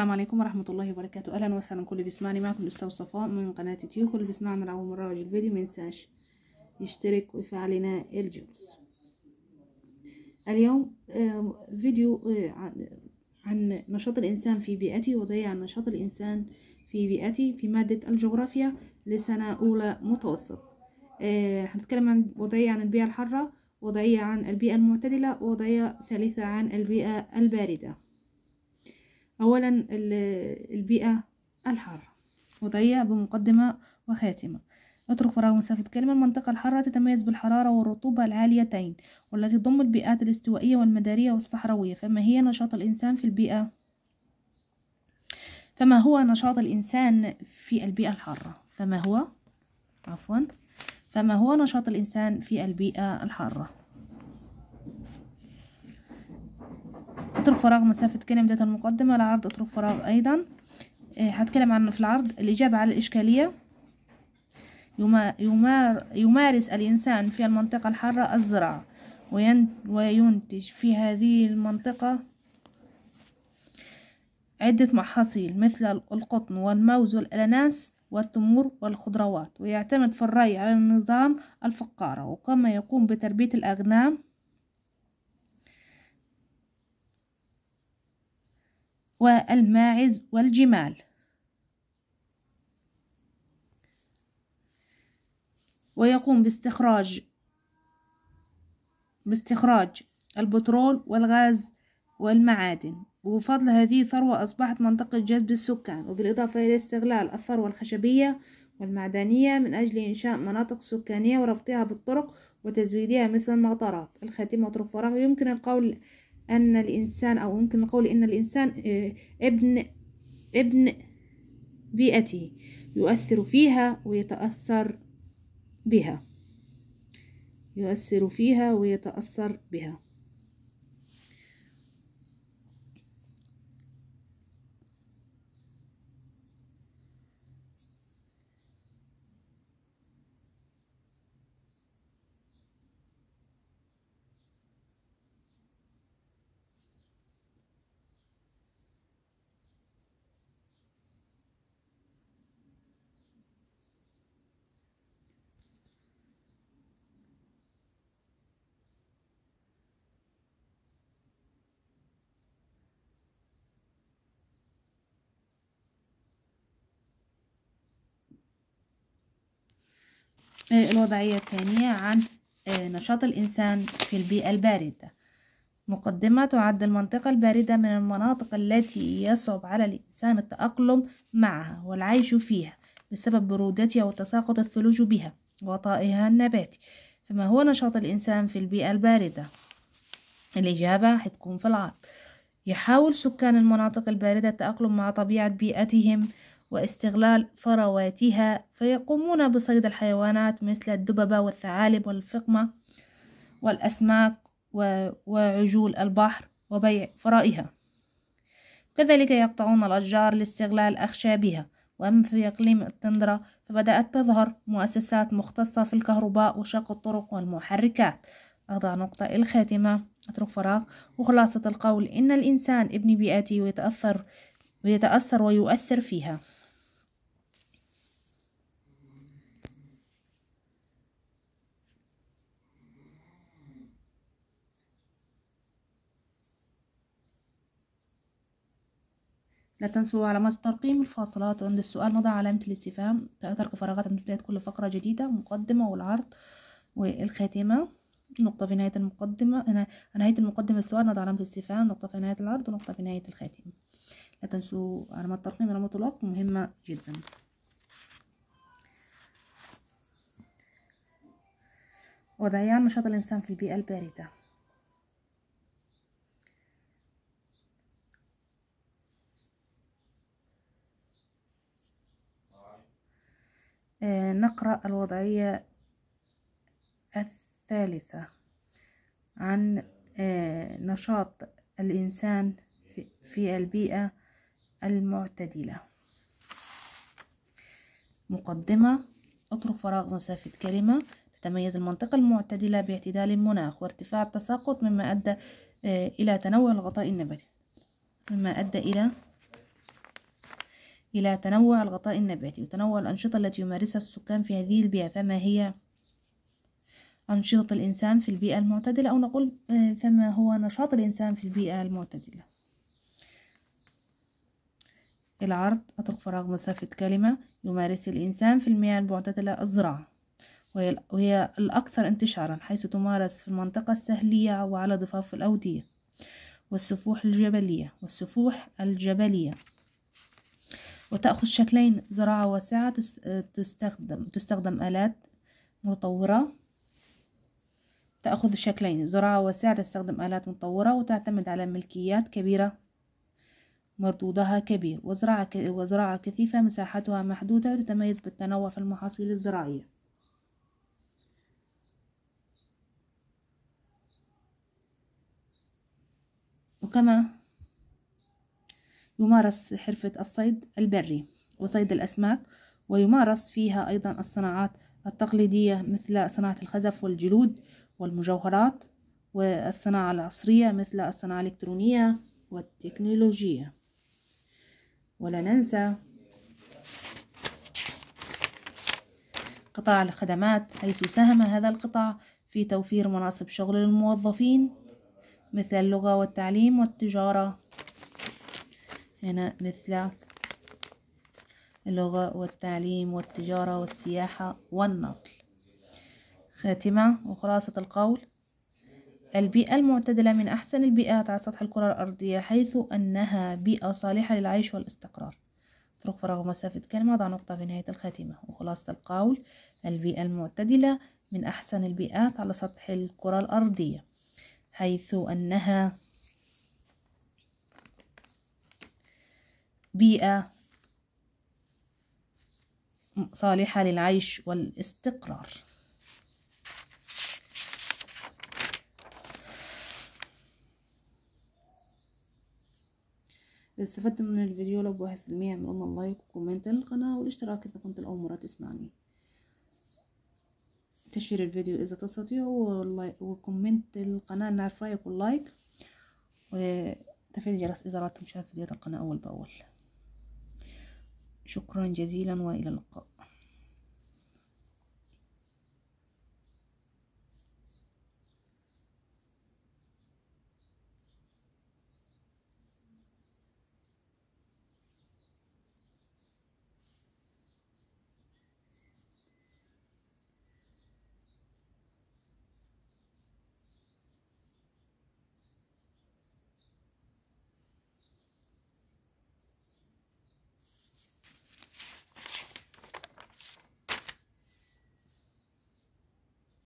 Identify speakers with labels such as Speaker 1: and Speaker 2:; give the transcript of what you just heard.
Speaker 1: السلام عليكم ورحمة الله وبركاته أهلا وسهلا كل بيسمعني معكم الأستاذ صفاء من قناة تيو كل بيسمعنا لأول مرة راجل الفيديو ينساش يشترك ويفعل لنا الجرس اليوم آه، فيديو آه، عن نشاط الإنسان في بيئتي وضيع عن نشاط الإنسان في بيئتي في مادة الجغرافيا لسنة أولى متوسط هنتكلم آه، عن وضعية عن البيئة الحارة وضعية عن البيئة المعتدلة وضعية ثالثة عن البيئة الباردة أولا البيئة الحارة وضعية بمقدمة وخاتمة اترك فراغ مسافة كلمة المنطقة الحارة تتميز بالحرارة والرطوبة العاليتين والتي تضم البيئات الاستوائية والمدارية والصحراوية فما هي نشاط الإنسان في البيئة فما هو نشاط الإنسان في البيئة الحارة فما هو عفوا فما هو نشاط الإنسان في البيئة الحارة اطرق فراغ مسافة كلمة المقدمة عرض اطرق فراغ أيضا هتكلم آه، عن في العرض الإجابة على الإشكالية يمار يمارس الإنسان في المنطقة الحارة الزراعة وينتج في هذه المنطقة عدة محاصيل مثل القطن والموز والأناناس والتمور والخضروات ويعتمد في الري على النظام الفقارة وكما يقوم بتربية الأغنام والماعز والجمال ويقوم باستخراج باستخراج البترول والغاز والمعادن وبفضل هذه الثروة أصبحت منطقة جذب السكان وبالإضافة إلى استغلال الثروة الخشبية والمعدنية من أجل إنشاء مناطق سكانية وربطها بالطرق وتزويدها مثل المطارات الخاتمة وطرق فراغ يمكن القول أن الإنسان أو يمكن القول أن الإنسان آه، ابن ابن بيئته يؤثر فيها ويتأثر بها يؤثر فيها ويتأثر بها الوضعية الثانية عن آه، نشاط الإنسان في البيئة الباردة مقدمة تعد المنطقة الباردة من المناطق التي يصعب على الإنسان التأقلم معها والعيش فيها بسبب برودتها وتساقط الثلوج بها وطائها النباتي فما هو نشاط الإنسان في البيئة الباردة؟ الإجابة هتكون في العرض يحاول سكان المناطق الباردة التأقلم مع طبيعة بيئتهم واستغلال ثرواتها فيقومون بصيد الحيوانات مثل الدببة والثعالب والفقمة والأسماك وعجول البحر وبيع فرائها كذلك يقطعون الأشجار لاستغلال أخشابها وأما في إقليم التندرة فبدأت تظهر مؤسسات مختصة في الكهرباء وشق الطرق والمحركات أضع نقطة الخاتمة أترك فراغ وخلاصة القول إن الإنسان ابن بيئته ويتأثر ويتأثر ويؤثر فيها لا تنسوا علامات الترقيم الفاصلات عند السؤال نضع علامة الاستفهام ترك فراغات عند بداية كل فقرة جديدة مقدمة والعرض والخاتمة نقطة في نهاية المقدمة نهاية المقدمة السؤال نضع علامة الاستفهام نقطة في نهاية العرض ونقطة في نهاية الخاتمة لا تنسوا علامات الترقيم علامات الوقت مهمة جدا وضعيان نشاط الإنسان في البيئة الباردة نقرأ الوضعية الثالثة عن آه، نشاط الإنسان في البيئة المعتدلة مقدمة اترك فراغ مسافة كلمة تتميز المنطقة المعتدلة باعتدال المناخ وارتفاع التساقط مما أدى آه، إلى تنوع الغطاء النباتي مما أدى إلى إلى تنوع الغطاء النباتي وتنوع الأنشطة التي يمارسها السكان في هذه البيئة فما هي أنشطة الإنسان في البيئة المعتدلة أو نقول آه، فما هو نشاط الإنسان في البيئة المعتدلة العرض أترك فراغ مسافة كلمة يمارس الإنسان في المياه المعتدلة الزراعة وهي, وهي الأكثر انتشارا حيث تمارس في المنطقة السهلية وعلى ضفاف الأودية والسفوح الجبلية والسفوح الجبلية وتأخذ شكلين زراعة واسعة تستخدم تستخدم آلات متطورة تأخذ شكلين زراعة واسعة تستخدم آلات متطورة وتعتمد على ملكيات كبيرة مردودها كبير وزراعة, وزراعة كثيفة مساحتها محدودة وتتميز بالتنوع في المحاصيل الزراعية وكما يمارس حرفة الصيد البري وصيد الأسماك ويمارس فيها أيضا الصناعات التقليدية مثل صناعة الخزف والجلود والمجوهرات والصناعة العصرية مثل الصناعة الإلكترونية والتكنولوجيا ولا ننسى قطاع الخدمات حيث ساهم هذا القطاع في توفير مناصب شغل للموظفين مثل اللغة والتعليم والتجارة هنا مثل اللغة والتعليم والتجارة والسياحة والنقل خاتمة وخلاصة القول البيئة المعتدلة من أحسن البيئات على سطح الكرة الأرضية حيث أنها بيئة صالحة للعيش والاستقرار اترك فراغ مسافة كلمة ضع نقطة في نهاية الخاتمة وخلاصة القول البيئة المعتدلة من أحسن البيئات على سطح الكرة الأرضية حيث أنها بيئة صالحة للعيش والاستقرار إذا استفدت من الفيديو لو بواحد في المية اعملوا لنا لايك وكومنت للقناة والاشتراك إذا كنت لأول مرة تسمعني تشير الفيديو إذا تستطيع وكومنت للقناة نعرف رأيك واللايك وتفعيل جرس إذا رأيتم مشاهدة القناة أول بأول شكرا جزيلا والى اللقاء